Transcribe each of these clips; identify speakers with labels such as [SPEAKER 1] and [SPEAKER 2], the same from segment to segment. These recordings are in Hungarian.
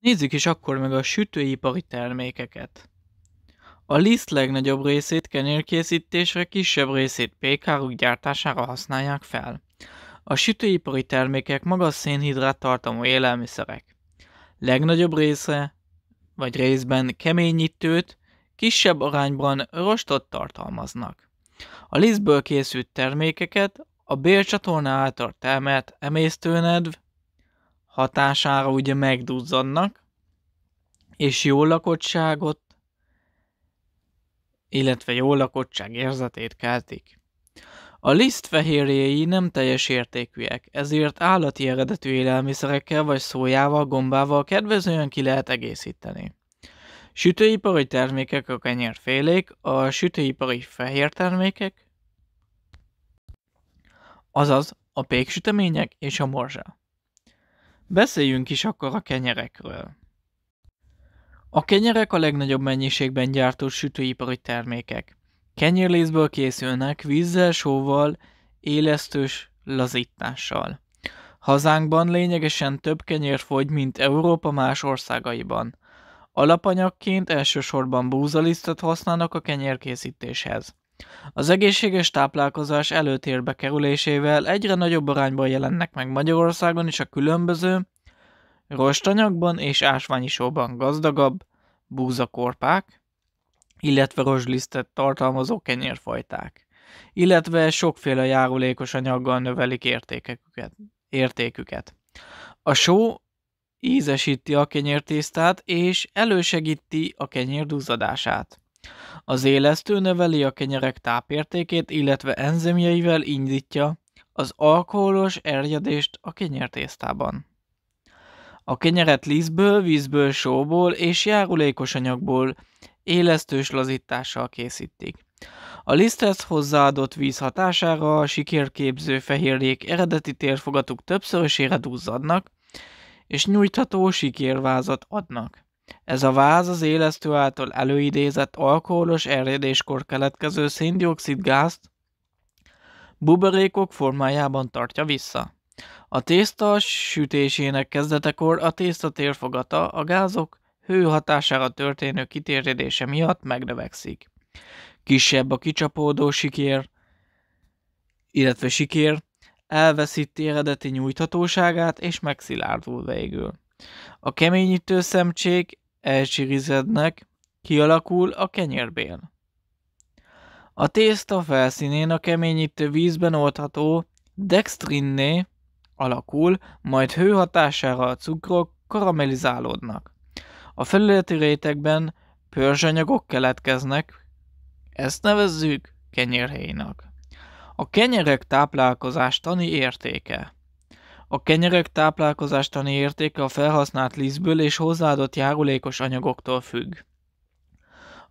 [SPEAKER 1] Nézzük is akkor meg a sütőipari termékeket. A liszt legnagyobb részét kenyérkészítésre, kisebb részét pékáruk gyártására használják fel. A sütőipari termékek magas szénhidrát tartalmú élelmiszerek. Legnagyobb része, vagy részben keményítőt, kisebb arányban rostot tartalmaznak. A lisztből készült termékeket a bélcsatorna által termelt emésztőnedv, hatására ugye megduzzadnak, és jó lakottságot, illetve jó lakottság érzetét keltik. A liszt fehérjéi nem teljes értékűek, ezért állati eredetű élelmiszerekkel vagy szójával, gombával kedvezően ki lehet egészíteni. Sütőipari termékek a kenyérfélék, a sütőipari fehér termékek, azaz a péksütemények és a morzsa. Beszéljünk is akkor a kenyerekről. A kenyerek a legnagyobb mennyiségben gyártott sütőipari termékek. Kenyérlészből készülnek vízzel, sóval, élesztős lazítással. Hazánkban lényegesen több kenyér fogy, mint Európa más országaiban. Alapanyagként elsősorban búzalisztet használnak a kenyérkészítéshez. Az egészséges táplálkozás előtérbe kerülésével egyre nagyobb arányban jelennek meg Magyarországon is a különböző, rostanyagban és sóban gazdagabb búzakorpák, illetve rozslisztet tartalmazó kenyérfajták, illetve sokféle járulékos anyaggal növelik értéküket. értéküket. A só ízesíti a kenyértésztát és elősegíti a kenyér duzzadását. Az élesztő növeli a kenyerek tápértékét, illetve enzimjeivel indítja az alkoholos erjedést a kenyertésztában. A kenyeret lisztből, vízből, sóból és járulékos anyagból élesztős lazítással készítik. A liszthez hozzáadott víz hatására a sikérképző fehérjék eredeti térfogatuk többszörösére duzzadnak, és nyújtható sikérvázat adnak. Ez a váz az élesztő által előidézett alkoholos erjedéskor keletkező széndiokszid gázt buborékok formájában tartja vissza. A tészta sütésének kezdetekor a tészta térfogata a gázok hő hatására történő kitérjedése miatt megnövekszik. Kisebb a kicsapódó sikér, illetve sikér, elveszíti eredeti nyújthatóságát és megszilárdul végül. A keményítő szemcsék elcsirizednek, kialakul a kenyérbél. A tészta felszínén a keményítő vízben oldható dextrinné alakul, majd hő hatására a cukrok karamellizálódnak. A felületi rétegben pörzsanyagok keletkeznek, ezt nevezzük kenyérhéjnak. A kenyerek táplálkozás tani értéke. A kenyerek táplálkozástani értéke a felhasznált lisztből és hozzáadott járulékos anyagoktól függ.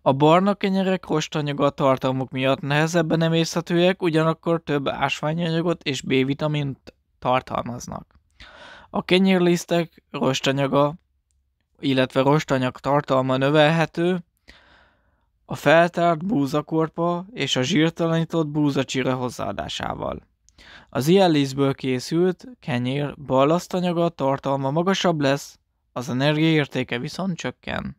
[SPEAKER 1] A barna kenyerek rostanyaga tartalmuk miatt nehezebben emészhetőek, ugyanakkor több ásványanyagot és B-vitamint tartalmaznak. A kenyérlisztek rostanyaga, illetve rostanyag tartalma növelhető, a feltárt búzakorpa és a zsírtalanított búzacsira hozzáadásával. Az ilyen lisztből készült kenyér ballasztanyaga tartalma magasabb lesz, az energiaértéke viszont csökken.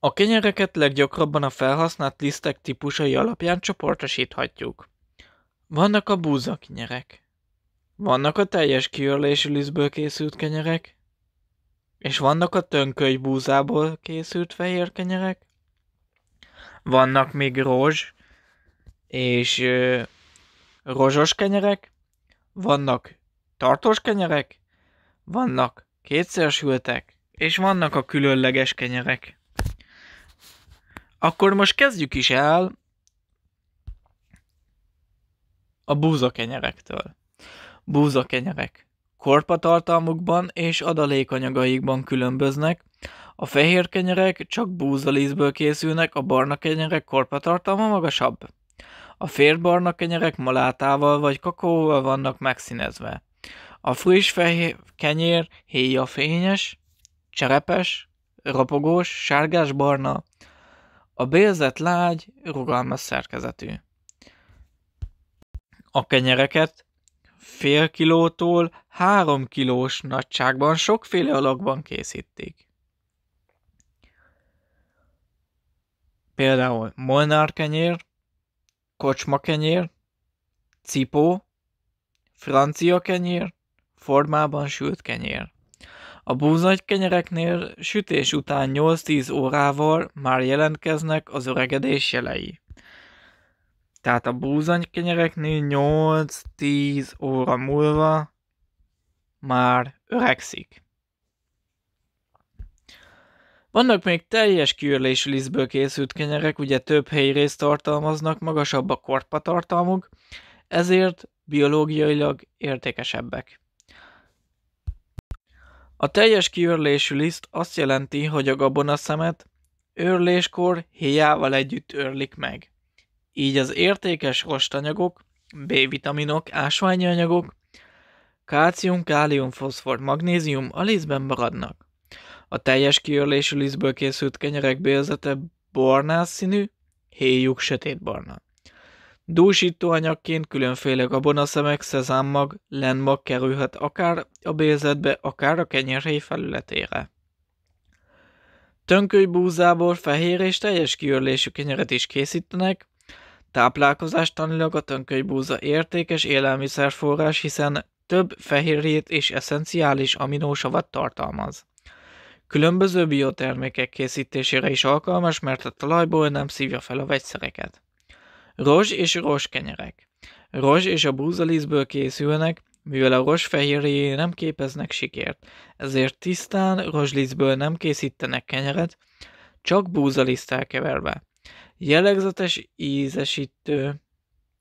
[SPEAKER 1] A kenyereket leggyakrabban a felhasznált lisztek típusai alapján csoportosíthatjuk. Vannak a búza kenyerek. Vannak a teljes kiörlésű lisztből készült kenyerek, és vannak a tönköly búzából készült fehér kenyerek, vannak még rozs, és rozsos kenyerek, vannak tartós kenyerek, vannak kétszer és vannak a különleges kenyerek. Akkor most kezdjük is el a búzakenyerektől. Búzakenyerek korpatartalmukban és adalékanyagaikban különböznek, a fehér kenyerek csak búzalízből készülnek, a barna kenyerek korpatartalma magasabb. A férbarna kenyerek malátával vagy kakaóval vannak megszínezve. A friss fehér kenyér héja fényes, cserepes, ropogós, sárgás-barna. A bélzett lágy, rugalmas szerkezetű. A kenyereket fél kilótól három kilós nagyságban sokféle alakban készítik. Például molnár kenyér, kocsmakenyér, cipó, francia kenyér, formában sült kenyér. A búzagy kenyereknél sütés után 8-10 órával már jelentkeznek az öregedés jelei. Tehát a búzagy kenyereknél 8-10 óra múlva már öregszik. Vannak még teljes kiürlésű lisztből készült kenyerek, ugye több helyi részt tartalmaznak, magasabb a korpa tartalmuk, ezért biológiailag értékesebbek. A teljes kiörlésű liszt azt jelenti, hogy a gabonaszemet őrléskor héjával együtt őrlik meg. Így az értékes rostanyagok, B-vitaminok, ásványi anyagok, kálcium, kálium, foszfor, magnézium a lisztben maradnak. A teljes kiörlésű lisztből készült kenyerek bélzete barnás színű, héjuk barna. Dúsító anyagként különféle gabonaszemek, szezámmag, lenmag kerülhet akár a bélzetbe, akár a kenyerhely felületére. Tönköly búzából fehér és teljes kiörlésű kenyeret is készítenek, táplálkozástanilag a tönkölybúza értékes élelmiszerforrás, hiszen több fehérjét és eszenciális aminósavat tartalmaz. Különböző biotermékek készítésére is alkalmas, mert a talajból nem szívja fel a vegyszereket. Rozs és rozskenyerek. Rozs és a búzalízből készülnek, mivel a rozsfehérjé nem képeznek sikért, ezért tisztán rozslízből nem készítenek kenyeret, csak búzaliszttel keverve. Jellegzetes ízesítő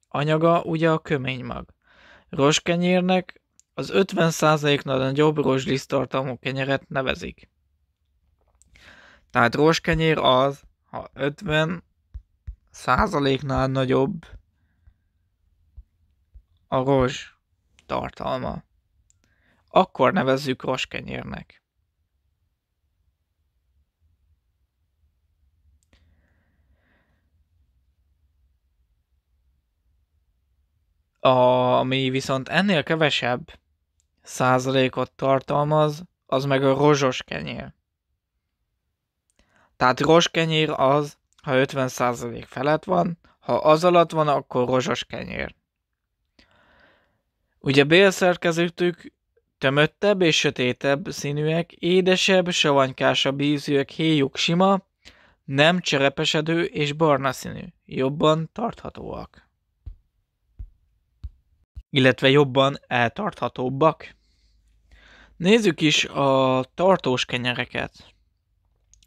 [SPEAKER 1] anyaga ugye a kömény mag. Rozskenyérnek az 50%-nál nagyobb rozslisztartalmú kenyeret nevezik. Tehát rózskenyér az, ha 50 százaléknál nagyobb a rozs tartalma. Akkor nevezzük A, Ami viszont ennél kevesebb százalékot tartalmaz, az meg a rozsos kenyér. Tehát rozskenyér az, ha 50% felett van, ha az alatt van, akkor rozsos kenyér. Ugye bélszerkezetük tömöttebb és sötétebb színűek, édesebb, savanykásabb ízűek, héjuk sima, nem cserepesedő és barna színű, jobban tarthatóak. Illetve jobban eltarthatóbbak. Nézzük is a tartós kenyereket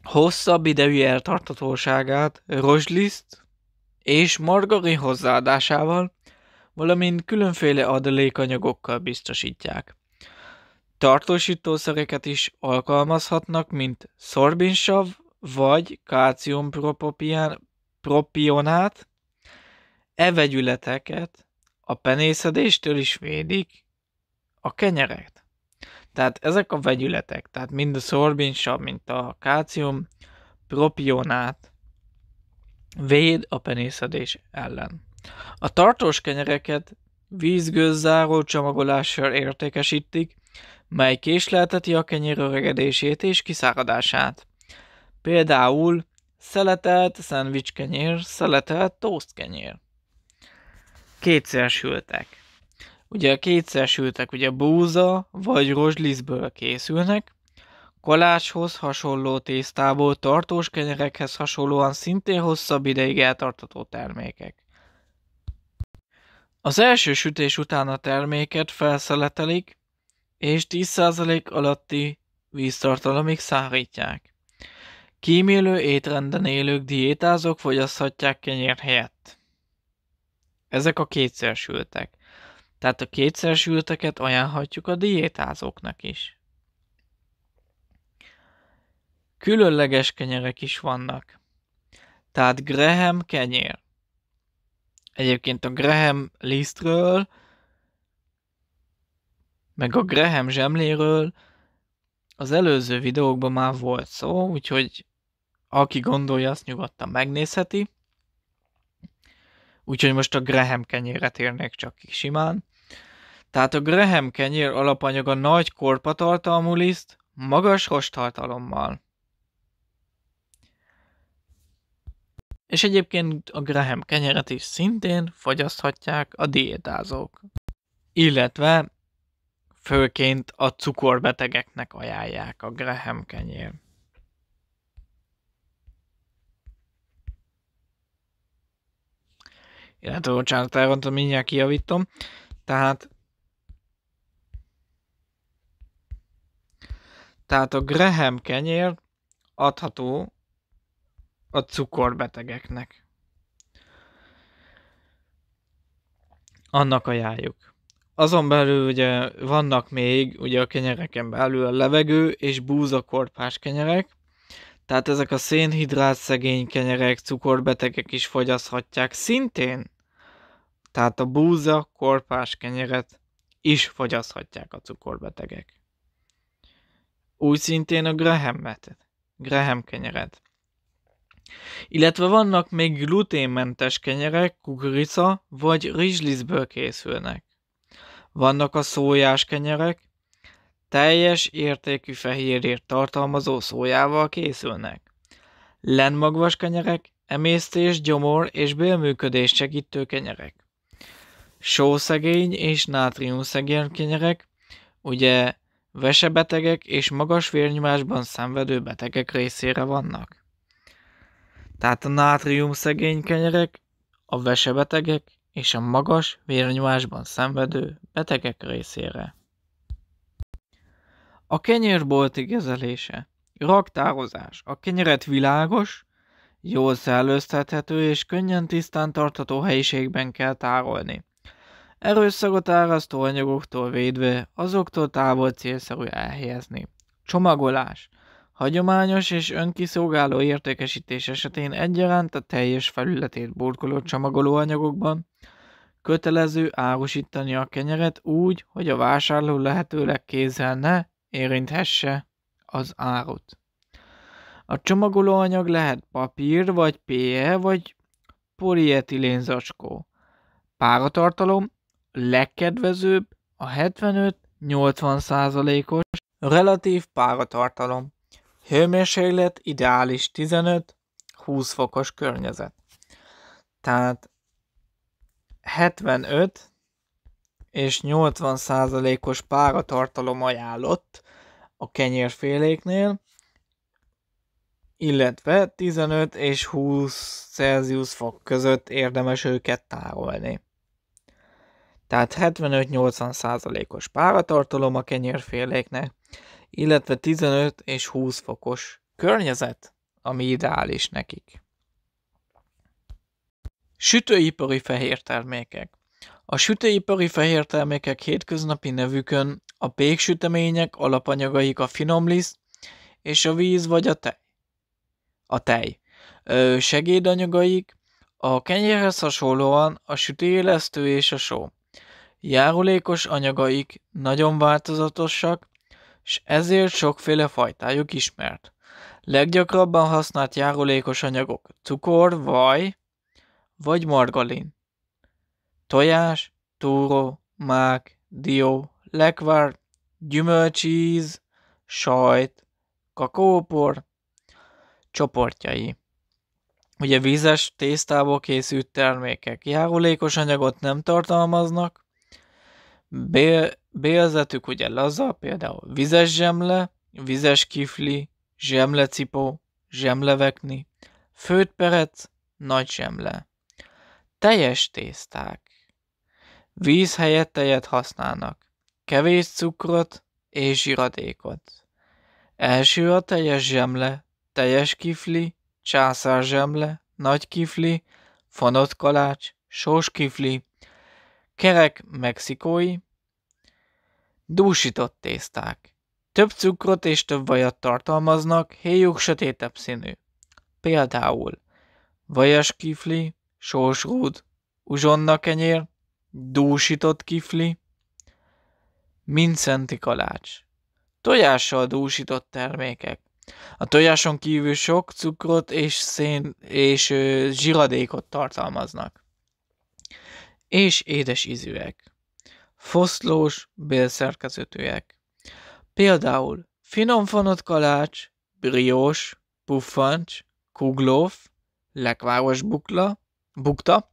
[SPEAKER 1] hosszabb idejű eltartatóságát rozsliszt és margarin hozzáadásával, valamint különféle adalékanyagokkal biztosítják. Tartósítószereket is alkalmazhatnak, mint szorbinsav vagy kálciumpropionát, e vegyületeket a penészedéstől is védik a kenyeret. Tehát ezek a vegyületek, tehát mind a szorbinsav, mint a kácium, propionát véd a penészedés ellen. A tartós kenyereket vízgőzzáró csomagolással értékesítik, mely késlelteti a kenyér öregedését és kiszáradását. Például szeletelt szendvicskenyér, szeletelt tósztkenyér. Kétszer sültek. Ugye a kétszer sültek, ugye búza vagy rozslizből készülnek, kalácshoz hasonló tésztából tartós kenyerekhez hasonlóan szintén hosszabb ideig eltartató termékek. Az első sütés után a terméket felszeletelik, és 10% alatti víztartalomig szárítják. Kímélő étrenden élők diétázók fogyaszthatják kenyér helyett. Ezek a kétszer sültek. Tehát a ülteket ajánlhatjuk a diétázóknak is. Különleges kenyerek is vannak. Tehát Graham kenyér. Egyébként a Graham lisztről, meg a Graham zsemléről az előző videókban már volt szó, úgyhogy aki gondolja, azt nyugodtan megnézheti. Úgyhogy most a Graham kenyéret érnék csak ki simán. Tehát a Graham kenyér alapanyaga nagy korpatartalmú liszt, magas hostartalommal. És egyébként a Graham kenyeret is szintén fogyaszthatják a diétázók. Illetve főként a cukorbetegeknek ajánlják a Graham kenyér. Illetve bocsánat, elrontom, mindjárt kijavítom. Tehát Tehát a Graham kenyér adható a cukorbetegeknek. Annak ajánljuk. Azon belül ugye vannak még ugye a kenyereken belül a levegő és búzakorpás kenyerek, tehát ezek a szénhidrát szegény kenyerek, cukorbetegek is fogyaszthatják szintén. Tehát a búza, korpás kenyeret is fogyaszthatják a cukorbetegek úgy szintén a Graham-et, Graham kenyeret. Illetve vannak még gluténmentes kenyerek, kukorica vagy rizslizből készülnek. Vannak a szójás kenyerek, teljes értékű fehérjét tartalmazó szójával készülnek. Lenmagvas kenyerek, emésztés, gyomor és bélműködés segítő kenyerek. Sószegény és nátriumszegény kenyerek, ugye vesebetegek és magas vérnyomásban szenvedő betegek részére vannak. Tehát a nátrium szegény kenyerek, a vesebetegek és a magas vérnyomásban szenvedő betegek részére. A kenyérbolti kezelése, raktározás, a kenyeret világos, jól szellőztethető és könnyen tisztán tartható helyiségben kell tárolni. Erőszakot árasztó anyagoktól védve, azoktól távol célszerű elhelyezni. Csomagolás. Hagyományos és önkiszolgáló értékesítés esetén egyaránt a teljes felületét burkoló csomagolóanyagokban kötelező árusítani a kenyeret úgy, hogy a vásárló lehetőleg kézzel ne érinthesse az árut. A csomagolóanyag lehet papír, vagy PE, vagy polietilén zacskó. Páratartalom legkedvezőbb a 75-80 százalékos relatív páratartalom. Hőmérséklet ideális 15-20 fokos környezet. Tehát 75 és 80 százalékos páratartalom ajánlott a kenyérféléknél, illetve 15 és 20 Celsius fok között érdemes őket tárolni tehát 75-80 százalékos páratartalom a kenyérféléknek, illetve 15 és 20 fokos környezet, ami ideális nekik. Sütőipari fehér termékek A sütőipari fehér termékek hétköznapi nevükön a péksütemények alapanyagaik a finom liszt és a víz vagy a tej. A tej. Ö, segédanyagaik a kenyérhez hasonlóan a sütélesztő és a só. Járulékos anyagaik nagyon változatosak, és ezért sokféle fajtájuk ismert. Leggyakrabban használt járulékos anyagok cukor, vaj vagy margalin. Tojás, túró, mák, dió, lekvár, gyümölcsíz, sajt, kakaópor csoportjai. Ugye vízes tésztából készült termékek járulékos anyagot nem tartalmaznak, bélzetük ugye laza, például vizes zsemle, vizes kifli, zsemlecipó, zsemlevekni, főtt perec, nagy zsemle. Teljes tészták. Víz helyett tejet használnak. Kevés cukrot és zsiradékot. Első a teljes zsemle, teljes kifli, császár zsemle, nagy kifli, fonott kalács, sós kifli, kerek mexikói, dúsított tészták. Több cukrot és több vajat tartalmaznak, héjuk sötétebb színű. Például vajas kifli, sósrúd, uzsonna kenyér, dúsított kifli, mincenti kalács. Tojással dúsított termékek. A tojáson kívül sok cukrot és szén és ö, zsiradékot tartalmaznak és édes ízűek. Foszlós, bélszerkezetűek. Például finom fonott kalács, briós, puffancs, kuglóf, lekváros bukla, bukta,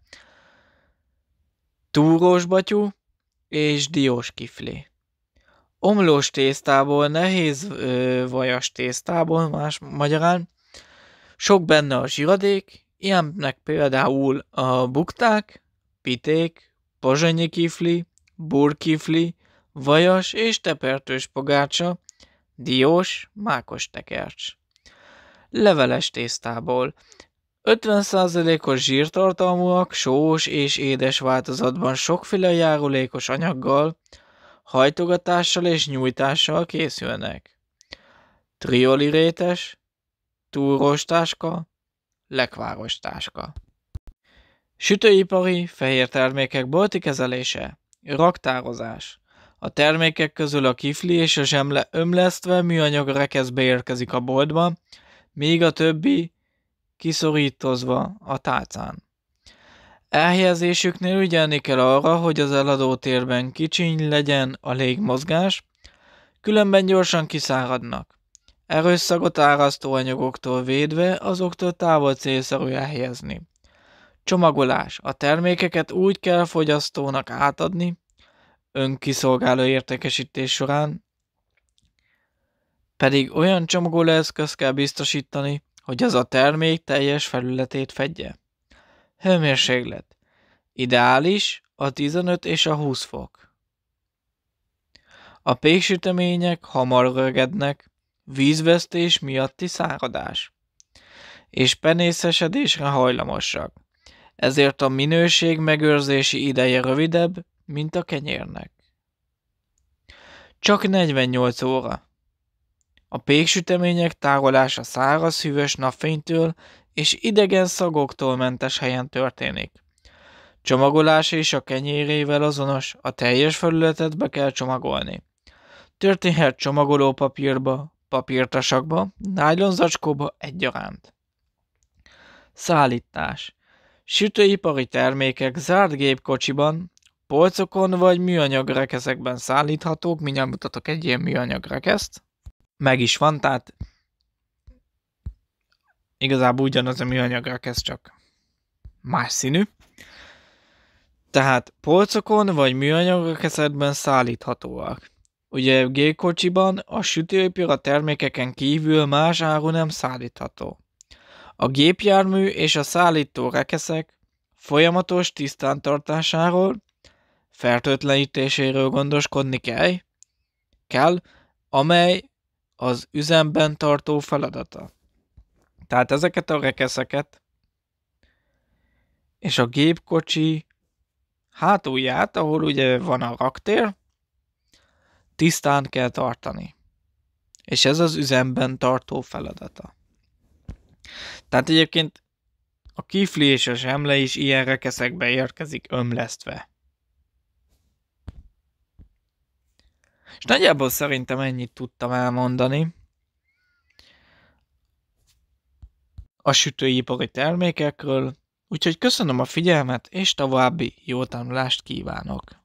[SPEAKER 1] túrós batyú és diós kifli. Omlós tésztából, nehéz ö, vajas tésztából, más magyarán, sok benne a zsiradék, ilyenek például a bukták, piték, pozsonyi kifli, burkifli, vajas és tepertős pogácsa, diós, mákos tekercs. Leveles tésztából 50%-os zsírtartalmúak sós és édes változatban sokféle járulékos anyaggal, hajtogatással és nyújtással készülnek. Trioli rétes, túrós Sütőipari fehér termékek bolti kezelése, raktározás. A termékek közül a kifli és a zsemle ömlesztve műanyag rekeszbe érkezik a boltba, míg a többi kiszorítozva a tálcán. Elhelyezésüknél ügyelni kell arra, hogy az eladó térben kicsiny legyen a légmozgás, különben gyorsan kiszáradnak. Erőszagot árasztó anyagoktól védve azoktól távol célszerű elhelyezni. Csomagolás. A termékeket úgy kell fogyasztónak átadni, önkiszolgáló értékesítés során, pedig olyan csomagolóeszköz kell biztosítani, hogy az a termék teljes felületét fedje. Hőmérséklet. Ideális a 15 és a 20 fok. A péksütemények hamar rögednek, vízvesztés miatti száradás, és penészesedésre hajlamosak ezért a minőség megőrzési ideje rövidebb, mint a kenyérnek. Csak 48 óra. A péksütemények tárolása száraz, hűvös napfénytől és idegen szagoktól mentes helyen történik. Csomagolása is a kenyérével azonos, a teljes felületet be kell csomagolni. Történhet csomagoló papírba, papírtasakba, nájlonzacskóba egyaránt. Szállítás sütőipari termékek zárt gépkocsiban, polcokon vagy műanyag rekeszekben szállíthatók, mindjárt mutatok egy ilyen műanyag rekeszt, meg is van, tehát igazából ugyanaz a műanyag rekesz, csak más színű. Tehát polcokon vagy műanyag rekeszekben szállíthatóak. Ugye gépkocsiban a sütőipar a termékeken kívül más áru nem szállítható a gépjármű és a szállító rekeszek folyamatos tisztántartásáról, fertőtlenítéséről gondoskodni kell, kell, amely az üzemben tartó feladata. Tehát ezeket a rekeszeket és a gépkocsi hátulját, ahol ugye van a raktér, tisztán kell tartani. És ez az üzemben tartó feladata. Tehát egyébként a kifli és a zsemle is ilyen rekeszekbe érkezik ömlesztve. És nagyjából szerintem ennyit tudtam elmondani. A sütőipari termékekről, úgyhogy köszönöm a figyelmet, és további jó tanulást kívánok!